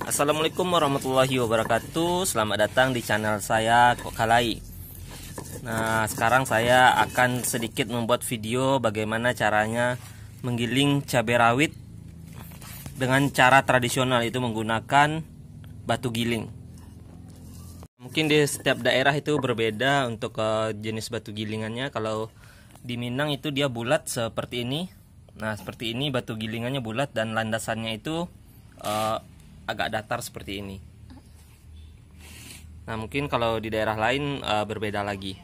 Assalamualaikum warahmatullahi wabarakatuh Selamat datang di channel saya Kokalai Nah sekarang saya akan sedikit membuat video bagaimana caranya menggiling cabai rawit Dengan cara tradisional itu menggunakan batu giling Mungkin di setiap daerah itu berbeda untuk eh, jenis batu gilingannya Kalau di Minang itu dia bulat seperti ini Nah seperti ini batu gilingannya bulat dan landasannya itu eh, agak datar seperti ini nah mungkin kalau di daerah lain uh, berbeda lagi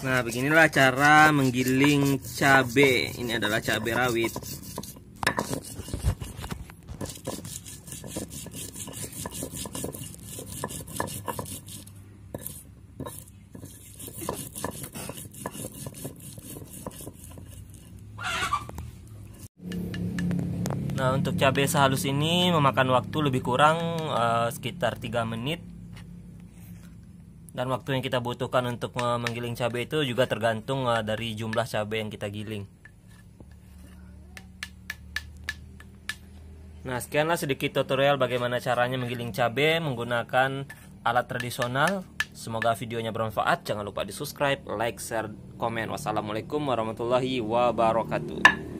nah beginilah cara menggiling cabai ini adalah cabai rawit Nah, untuk cabai sehalus ini memakan waktu lebih kurang uh, sekitar 3 menit. Dan waktu yang kita butuhkan untuk uh, menggiling cabai itu juga tergantung uh, dari jumlah cabai yang kita giling. Nah, sekianlah sedikit tutorial bagaimana caranya menggiling cabai menggunakan alat tradisional. Semoga videonya bermanfaat. Jangan lupa di-subscribe, like, share, komen. Wassalamualaikum warahmatullahi wabarakatuh.